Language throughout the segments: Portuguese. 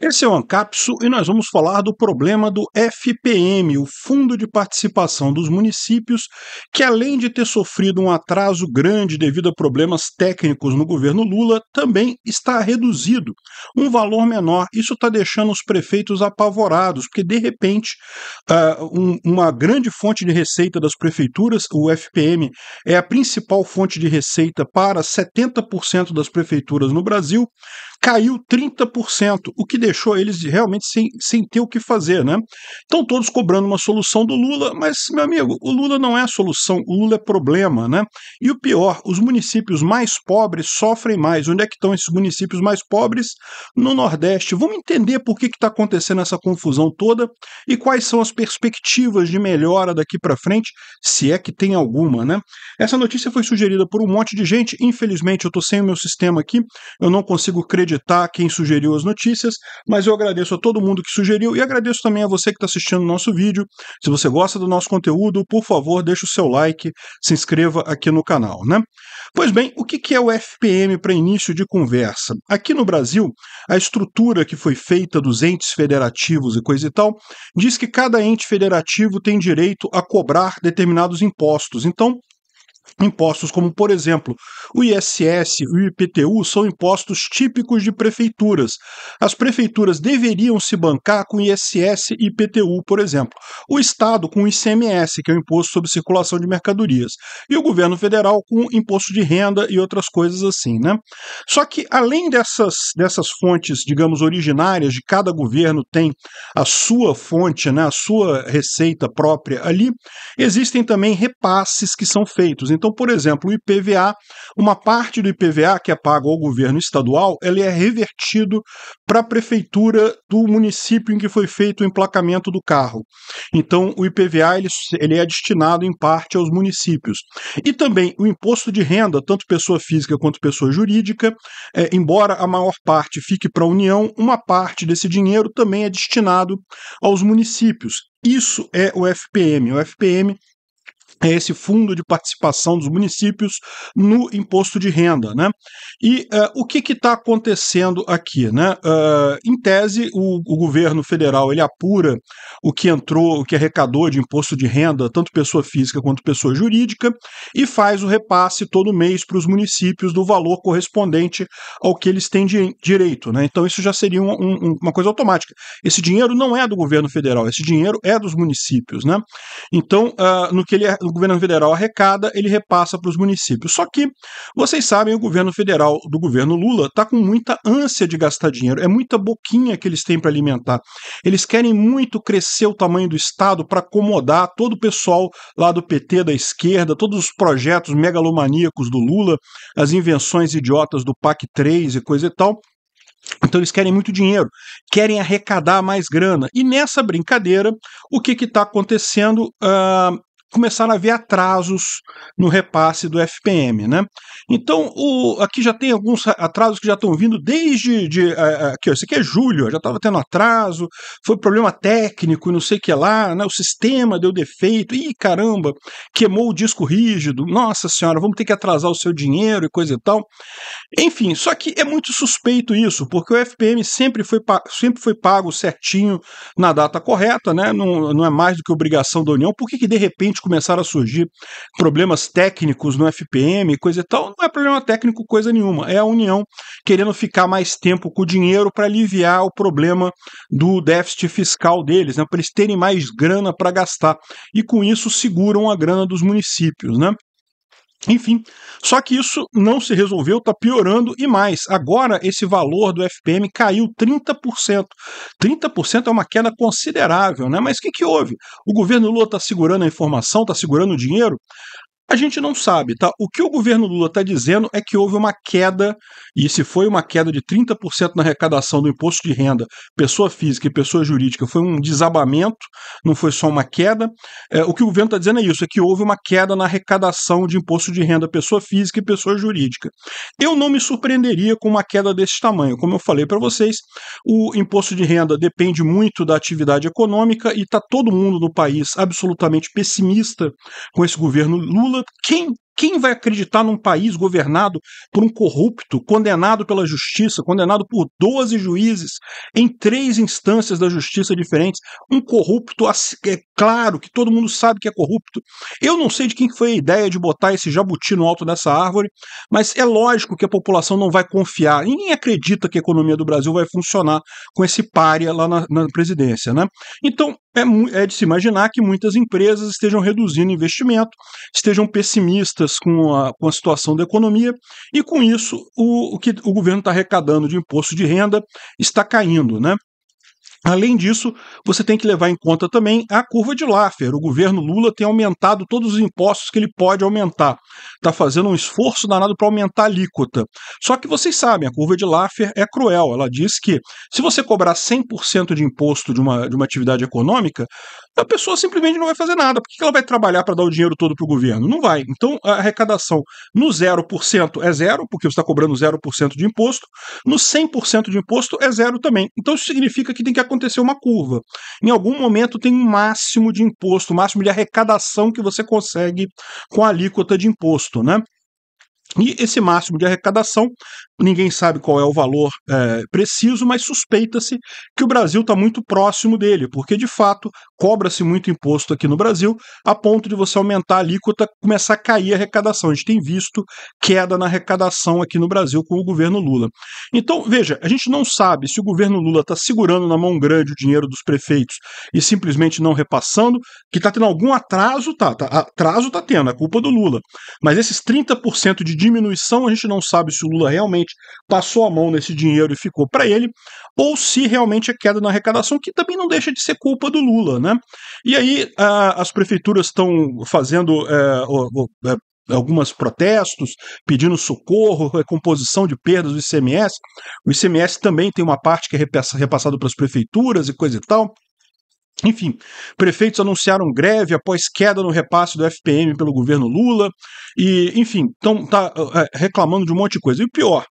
Esse é o Ancapsu e nós vamos falar do problema do FPM, o Fundo de Participação dos Municípios, que além de ter sofrido um atraso grande devido a problemas técnicos no governo Lula, também está reduzido, um valor menor. Isso está deixando os prefeitos apavorados, porque de repente uh, um, uma grande fonte de receita das prefeituras, o FPM é a principal fonte de receita para 70% das prefeituras no Brasil, caiu 30%, o que deixou eles realmente sem, sem ter o que fazer, né? Estão todos cobrando uma solução do Lula, mas, meu amigo, o Lula não é a solução, o Lula é problema, né? E o pior, os municípios mais pobres sofrem mais. Onde é que estão esses municípios mais pobres? No Nordeste. Vamos entender por que está acontecendo essa confusão toda e quais são as perspectivas de melhora daqui para frente, se é que tem alguma, né? Essa notícia foi sugerida por um monte de gente, infelizmente eu estou sem o meu sistema aqui, eu não consigo acreditar quem sugeriu as notícias, mas eu agradeço a todo mundo que sugeriu e agradeço também a você que está assistindo o nosso vídeo. Se você gosta do nosso conteúdo, por favor, deixe o seu like, se inscreva aqui no canal, né? Pois bem, o que é o FPM para início de conversa? Aqui no Brasil, a estrutura que foi feita dos entes federativos e coisa e tal, diz que cada ente federativo tem direito a cobrar determinados impostos. Então, Impostos como, por exemplo, o ISS e o IPTU são impostos típicos de prefeituras. As prefeituras deveriam se bancar com ISS e IPTU, por exemplo. O Estado com o ICMS, que é o Imposto sobre Circulação de Mercadorias. E o governo federal com imposto de renda e outras coisas assim. Né? Só que, além dessas, dessas fontes, digamos, originárias, de cada governo tem a sua fonte, né, a sua receita própria ali, existem também repasses que são feitos. Então, por exemplo, o IPVA, uma parte do IPVA que é pago ao governo estadual, ele é revertido para a prefeitura do município em que foi feito o emplacamento do carro. Então, o IPVA ele, ele é destinado em parte aos municípios. E também o imposto de renda, tanto pessoa física quanto pessoa jurídica, é, embora a maior parte fique para a União, uma parte desse dinheiro também é destinado aos municípios. Isso é o FPM. O FPM é esse fundo de participação dos municípios no imposto de renda. Né? E uh, o que está acontecendo aqui? Né? Uh, em tese, o, o, governo federal ele apura o que entrou, o que arrecadou de imposto de renda, tanto pessoa física quanto pessoa jurídica, e faz o repasse todo mês para os municípios do valor correspondente ao que eles têm de, direito. Né? Então, isso já seria um, um, uma coisa automática. Esse dinheiro não é do governo federal, esse dinheiro é dos municípios. Né? Então, uh, no que ele, governo federal arrecada, ele repassa para os municípios. Só que, vocês sabem, o governo federal do governo Lula está com muita ânsia de gastar dinheiro, é muita boquinha que eles têm para alimentar. Eles querem muito crescer o tamanho do Estado para acomodar todo o pessoal lá do PT, da esquerda, todos os projetos megalomaníacos do Lula, as invenções idiotas do PAC 3 e coisa e tal. Então eles querem muito dinheiro, querem arrecadar mais grana. E nessa brincadeira, o que está acontecendo? Ah, começaram a ver atrasos no repasse do FPM. Né? Então, o, aqui já tem alguns atrasos que já estão vindo desde. De, eh, eh, aqui, ó, aqui é julho, já estava tendo atraso, foi problema técnico, não sei o que lá, né? o sistema deu defeito, ih caramba, queimou o disco rígido, nossa senhora, vamos ter que atrasar o seu dinheiro e coisa e tal. Enfim, só que é muito suspeito isso, porque o FPM sempre foi, sempre foi pago certinho na data correta, né? não, não é mais do que obrigação da União, por que, que de repente começaram a surgir problemas técnicos no FPM, coisa e tal, não é problema técnico coisa nenhuma. É a União querendo ficar mais tempo com o dinheiro para aliviar o problema do déficit fiscal deles, né, para eles terem mais grana para gastar. E com isso seguram a grana dos municípios. Né? Enfim, só que isso não se resolveu, está piorando e mais. Agora esse valor do FPM caiu 30%. 30% é uma queda considerável, né? Mas o que, que houve? O governo Lula está segurando a informação, está segurando o dinheiro? A gente não sabe, tá? O que o governo Lula está dizendo é que houve uma queda, e se foi uma queda de 30% na arrecadação do imposto de renda, pessoa física e pessoa jurídica, foi um desabamento, não foi só uma queda. É, o que o governo está dizendo é isso, é que houve uma queda na arrecadação de imposto de renda, pessoa física e pessoa jurídica. Eu não me surpreenderia com uma queda desse tamanho. Como eu falei para vocês, o imposto de renda depende muito da atividade econômica e está todo mundo no país absolutamente pessimista com esse governo Lula Lula, quem quem vai acreditar num país governado por um corrupto, condenado pela justiça, condenado por 12 juízes em três instâncias da justiça diferentes, um corrupto é claro que todo mundo sabe que é corrupto. Eu não sei de quem foi a ideia de botar esse jabuti no alto dessa árvore, mas é lógico que a população não vai confiar. Ninguém acredita que a economia do Brasil vai funcionar com esse pária lá na, na presidência, né? Então é, é de se imaginar que muitas empresas estejam reduzindo investimento, estejam pessimistas com a, com a situação da economia, e com isso o, o que o governo está arrecadando de imposto de renda está caindo. Né? Além disso, você tem que levar em conta também a curva de Laffer. O governo Lula tem aumentado todos os impostos que ele pode aumentar. Está fazendo um esforço danado para aumentar a alíquota. Só que vocês sabem, a curva de Laffer é cruel. Ela diz que se você cobrar 100% de imposto de uma, de uma atividade econômica, a pessoa simplesmente não vai fazer nada. Por que ela vai trabalhar para dar o dinheiro todo para o governo? Não vai. Então, a arrecadação no 0% é zero, porque você está cobrando 0% de imposto. No 100% de imposto é zero também. Então, isso significa que tem que acontecer uma curva. Em algum momento tem um máximo de imposto, um máximo de arrecadação que você consegue com a alíquota de imposto, né? E esse máximo de arrecadação Ninguém sabe qual é o valor é, preciso, mas suspeita-se que o Brasil está muito próximo dele, porque de fato cobra-se muito imposto aqui no Brasil, a ponto de você aumentar a alíquota, começar a cair a arrecadação. A gente tem visto queda na arrecadação aqui no Brasil com o governo Lula. Então, veja, a gente não sabe se o governo Lula está segurando na mão grande o dinheiro dos prefeitos e simplesmente não repassando, que está tendo algum atraso, tá, tá atraso está tendo, é culpa do Lula. Mas esses 30% de diminuição, a gente não sabe se o Lula realmente realmente passou a mão nesse dinheiro e ficou para ele, ou se realmente é queda na arrecadação, que também não deixa de ser culpa do Lula, né? E aí a, as prefeituras estão fazendo é, o, o, é, alguns protestos, pedindo socorro, recomposição de perdas do ICMS. O ICMS também tem uma parte que é repassado para as prefeituras e coisa e tal. Enfim, prefeitos anunciaram greve após queda no repasse do FPM pelo governo Lula, e, enfim, estão tá, é, reclamando de um monte de coisa. E o pior,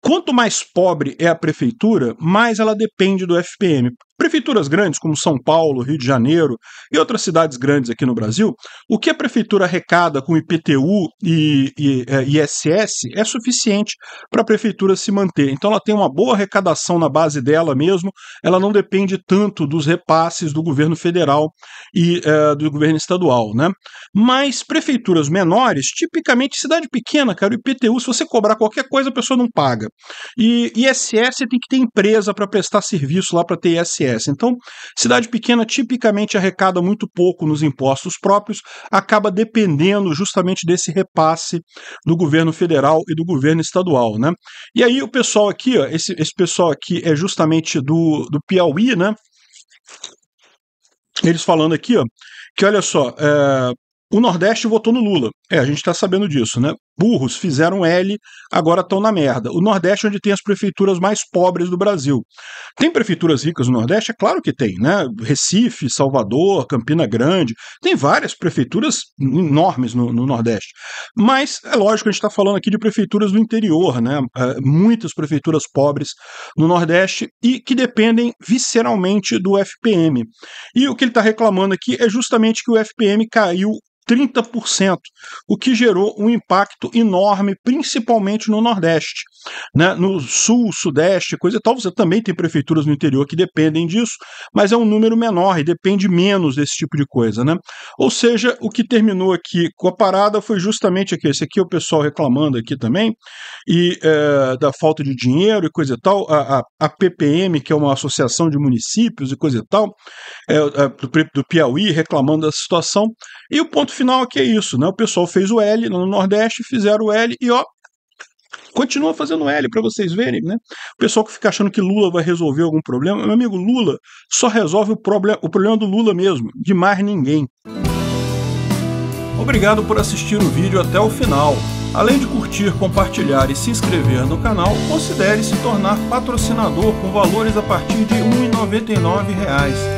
Quanto mais pobre é a prefeitura, mais ela depende do FPM. Prefeituras grandes como São Paulo, Rio de Janeiro e outras cidades grandes aqui no Brasil, o que a prefeitura arrecada com IPTU e, e é, ISS é suficiente para a prefeitura se manter. Então ela tem uma boa arrecadação na base dela mesmo, ela não depende tanto dos repasses do governo federal e é, do governo estadual. Né? Mas prefeituras menores, tipicamente cidade pequena, cara, o IPTU, se você cobrar qualquer coisa, a pessoa não paga. E ISS tem que ter empresa para prestar serviço lá para ter ISS. Então, cidade pequena tipicamente arrecada muito pouco nos impostos próprios, acaba dependendo justamente desse repasse do governo federal e do governo estadual, né? E aí o pessoal aqui, ó, esse, esse pessoal aqui é justamente do, do Piauí, né? Eles falando aqui, ó, que olha só, é, o Nordeste votou no Lula. É, a gente está sabendo disso, né? Burros fizeram L, agora estão na merda. O Nordeste é onde tem as prefeituras mais pobres do Brasil. Tem prefeituras ricas no Nordeste? É claro que tem, né? Recife, Salvador, Campina Grande, tem várias prefeituras enormes no, no Nordeste. Mas é lógico, a gente está falando aqui de prefeituras do interior, né? É, muitas prefeituras pobres no Nordeste e que dependem visceralmente do FPM. E o que ele está reclamando aqui é justamente que o FPM caiu 30% o que gerou um impacto enorme, principalmente no Nordeste. Né? No Sul, Sudeste, coisa e tal, você também tem prefeituras no interior que dependem disso, mas é um número menor e depende menos desse tipo de coisa. Né? Ou seja, o que terminou aqui com a parada foi justamente aqui. Esse aqui é o pessoal reclamando aqui também, e é, da falta de dinheiro e coisa e tal. A, a, a, PPM, que é uma associação de municípios e coisa e tal, é, é, do, do Piauí reclamando da situação. E o ponto final aqui é isso, né? O pessoal fez o L no Nordeste, fizeram o L e ó, continua fazendo L para vocês verem, né? O pessoal que fica achando que Lula vai resolver algum problema, meu amigo, Lula só resolve o, problem o problema do Lula mesmo, de mais ninguém. Obrigado por assistir o vídeo até o final. Além de curtir, compartilhar e se inscrever no canal, considere se tornar patrocinador com valores a partir de R$ 1,99